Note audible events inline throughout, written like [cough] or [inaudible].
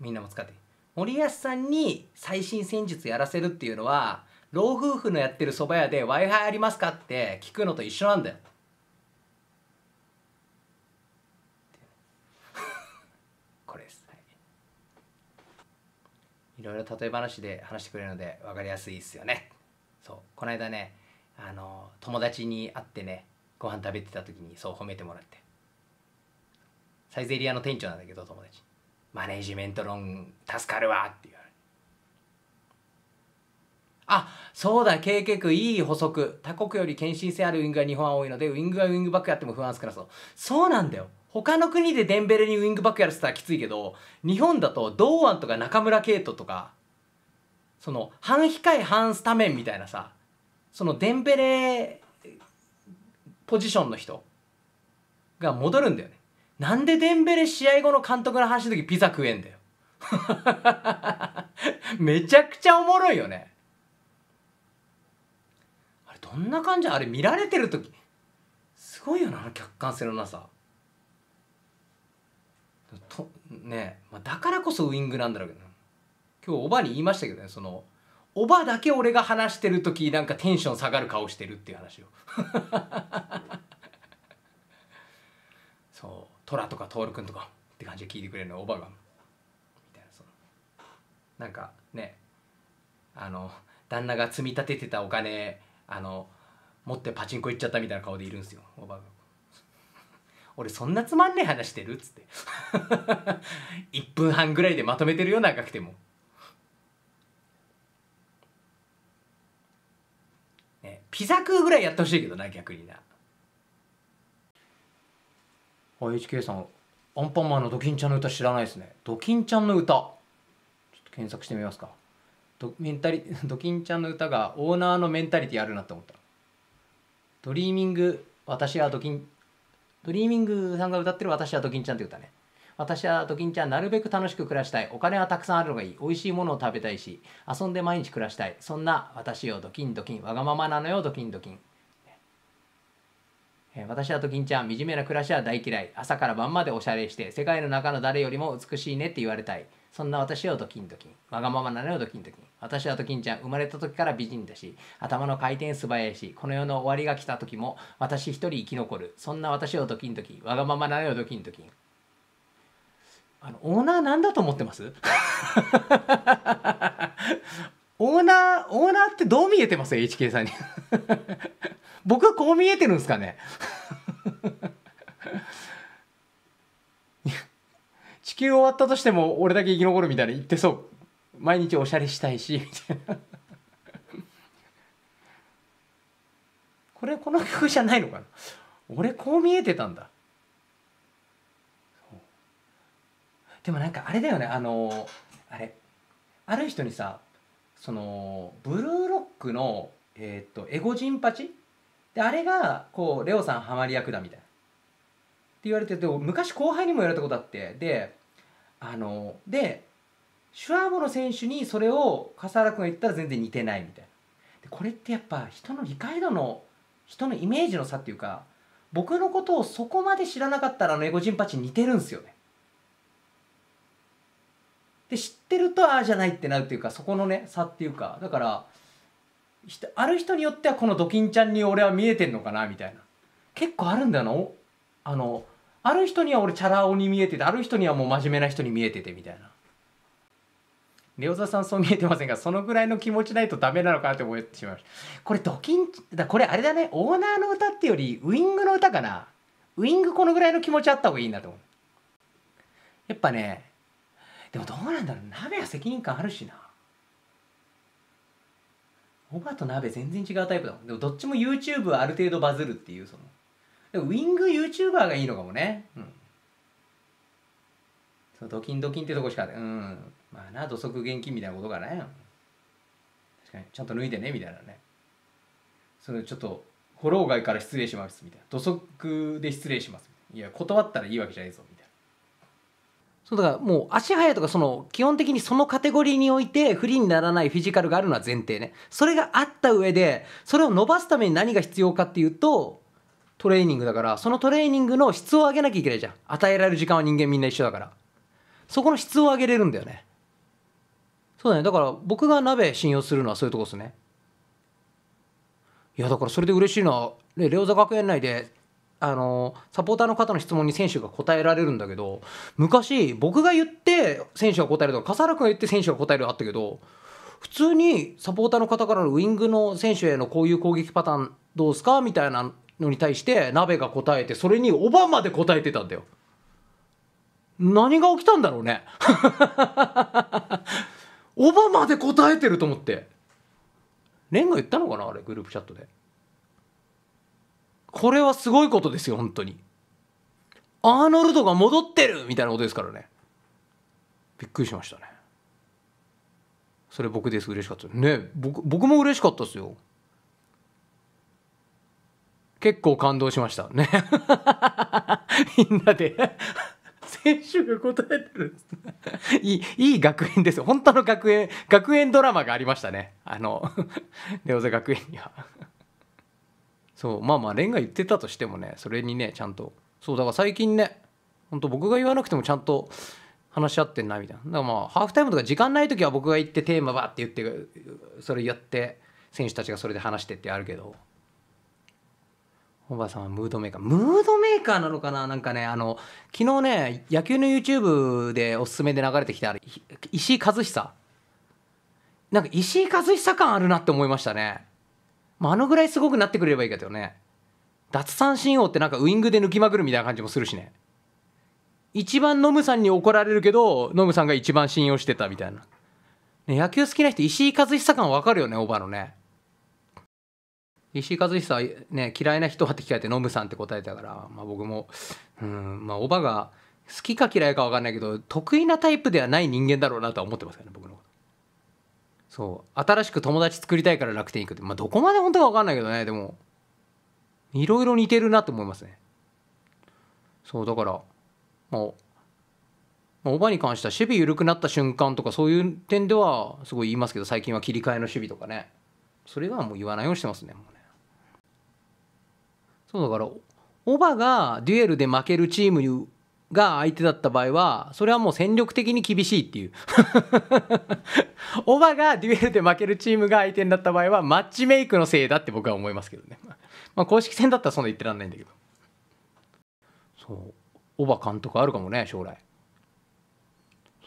みんなも使って森保さんに最新戦術やらせるっていうのは老夫婦のやってる蕎麦屋で w i f i ありますかって聞くのと一緒なんだよ。[laughs] これです、はい、いろいろ例え話で話してくれるので分かりやすいですよね。そうこの間ねあの友達に会ってねご飯食べてた時にそう褒めてもらってサイゼリヤの店長なんだけど友達マネジメント論助かるわ」って言われるあそうだ経験いい補足他国より献身性あるウイングが日本は多いのでウイングはウイングバックやっても不安少なそうそうなんだよ他の国でデンベレにウイングバックやらせたらきついけど日本だと堂安とか中村敬斗とかその半控え半スタメンみたいなさそのデンベレポジションの人が戻るんだよねなんでデンベレ試合後の監督の話の時ピザ食えんだよ [laughs] めちゃくちゃおもろいよねあれどんな感じあれ見られてる時すごいよなあの客観性のなさとねまあ、だからこそウイングなんだろうけど今日おばに言いましたけどねそのおばだけ俺が話してる時なんかテンション下がる顔してるっていう話を [laughs] トラとかトールくんとかって感じで聞いてくれるのおばがみたいなそのなんかねあの旦那が積み立ててたお金あの持ってパチンコ行っちゃったみたいな顔でいるんですよおばが。俺そんなつまんねえ話してるっつって1 [laughs] 分半ぐらいでまとめてるよ長くてもねピザ食うぐらいやってほしいけどな逆にな HK さんアンパンマンのドキンちゃんの歌知らないですねドキンちゃんの歌ちょっと検索してみますかドメンタリ [laughs] ドキンちゃんの歌がオーナーのメンタリティあるなって思ったドリーミング私はドキンドリーミングさんが歌ってる私はドキンちゃんって歌ね私はドキンちゃんなるべく楽しく暮らしたいお金はたくさんあるのがいい美味しいものを食べたいし遊んで毎日暮らしたいそんな私よドキンドキンわがままなのよドキンドキン私だと金ちゃん、惨めな暮らしは大嫌い。朝から晩までおしゃれして、世界の中の誰よりも美しいねって言われたい。そんな私をドキンドキン。わがままなのよドキンド私はドキンちゃん、生まれた時から美人だし、頭の回転素早いし、この世の終わりが来た時も、私一人生き残る。そんな私をドキンドわがままなのよドキンドキン。あの、オーナーなんだと思ってます [laughs] オーナー、オーナーってどう見えてます ?HK さんに僕はこう見えてるんですかね地球終わったとしても俺だけ生き残るみたいに言ってそう毎日おしゃれしたいしみたいなこれこの曲じゃないのかな俺こう見えてたんだでもなんかあれだよねあのあれある人にさそのブルーロックのえっ、とエゴジンパチであれがこうレオさんハマり役だみたいなって言われてて昔後輩にも言われたことあってであのでシュワーボの選手にそれを笠原君が言ったら全然似てないみたいなでこれってやっぱ人の理解度の人のイメージの差っていうか僕のことをそこまで知らなかったらあのエゴジンパチ似てるんですよねで知ってるとああじゃないってなるっていうかそこのね差っていうかだからある人によってはこのドキンちゃんに俺は見えてんのかなみたいな結構あるんだよあのある人には俺チャラ男に見えててある人にはもう真面目な人に見えててみたいなレオザさんそう見えてませんがそのぐらいの気持ちないとダメなのかなって思ってしまいましたこれドキンだこれあれだねオーナーの歌ってよりウイングの歌かなウイングこのぐらいの気持ちあった方がいいなと思うやっぱねでもどうなんだろう鍋は責任感あるしなおばと鍋全然違うタイプだもんでもどっちも YouTube はある程度バズるっていうそのでもウィング YouTuber がいいのかもねうんそドキンドキンってとこしかうんまあな土足現金みたいなことかね確かにちゃんと脱いでねみたいなねそれちょっとフォロー外から失礼しますみたいな土足で失礼しますいや断ったらいいわけじゃねえぞみたいなそうだからもう足速いとかその基本的にそのカテゴリーにおいて不利にならないフィジカルがあるのは前提ねそれがあった上でそれを伸ばすために何が必要かっていうとトレーニングだからそのトレーニングの質を上げなきゃいけないじゃん与えられる時間は人間みんな一緒だからそこの質を上げれるんだよねそうだねだから僕が鍋信用するのはそういうとこですねいやだからそれで嬉しいのは、ね、レオザ学園内であのサポーターの方の質問に選手が答えられるんだけど昔僕が言って選手が答えるとか笠原君が言って選手が答えるあったけど普通にサポーターの方からのウイングの選手へのこういう攻撃パターンどうすかみたいなのに対して鍋が答えてそれにオバマで答えてたんだよ。何が起きたんだろうね [laughs] オバマで答えてると思って。レンが言ったのかなあれグループチャットで。これはすごいことですよ本当にアーノルドが戻ってるみたいなことですからねびっくりしましたねそれ僕です嬉しかったね僕僕も嬉しかったですよ結構感動しましたね [laughs] みんなで選手が答えてるいいいい学園ですよ本当の学園学園ドラマがありましたねあのレオザ学園には。そうまあまあ蓮が言ってたとしてもねそれにねちゃんとそうだから最近ねほんと僕が言わなくてもちゃんと話し合ってんなみたいなだからまあハーフタイムとか時間ない時は僕が行ってテーマばって言ってそれやって選手たちがそれで話してってあるけどおばさんはムードメーカームードメーカーなのかななんかねあの昨日ね野球の YouTube でおすすめで流れてきた石井和久なんか石井和久感あるなって思いましたねまあ、あのぐらいすごくなってくれればいいけどね奪三振王ってなんかウイングで抜きまくるみたいな感じもするしね一番ノムさんに怒られるけどノムさんが一番信用してたみたいな、ね、野球好きな人石井和久感わかるよねオバのね石井和久はね嫌いな人はって聞かれてノムさんって答えたから、まあ、僕もうんまあオバが好きか嫌いか分かんないけど得意なタイプではない人間だろうなとは思ってますよね僕のことそう新しく友達作りたいから楽天行くって、まあ、どこまで本当か分かんないけどねでもいろいろ似てるなと思いますねそうだからまあオバに関しては守備緩くなった瞬間とかそういう点ではすごい言いますけど最近は切り替えの守備とかねそれはもう言わないようにしてますねもうねそうだから叔母がデュエルで負けるチームが相手だった場合は、それはもう戦力的に厳しいっていう。[laughs] オバがデュエルで負けるチームが相手になった場合は、マッチメイクのせいだって僕は思いますけどね。[laughs] まあ、公式戦だったらそんな言ってらんないんだけど。そう。オバ監督あるかもね、将来。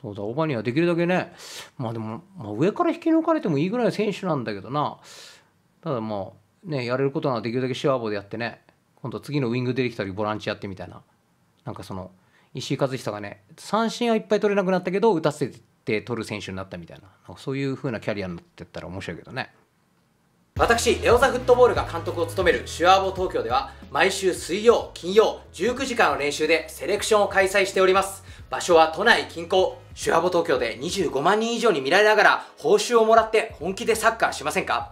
そうだ、オバにはできるだけね、まあでも、まあ、上から引き抜かれてもいいぐらいの選手なんだけどな。ただまあ、ね、やれることならできるだけシュワボでやってね、今度次のウイング出てきたりボランチやってみたいな。なんかその、石井和久がね三振はいっぱい取れなくなったけど打たせて取る選手になったみたいなそういう風なキャリアになってったら面白いけどね私レオザフットボールが監督を務めるシュアーボ東京では毎週水曜金曜19時間の練習でセレクションを開催しております場所は都内近郊シュアーボ東京で25万人以上に見られながら報酬をもらって本気でサッカーしませんか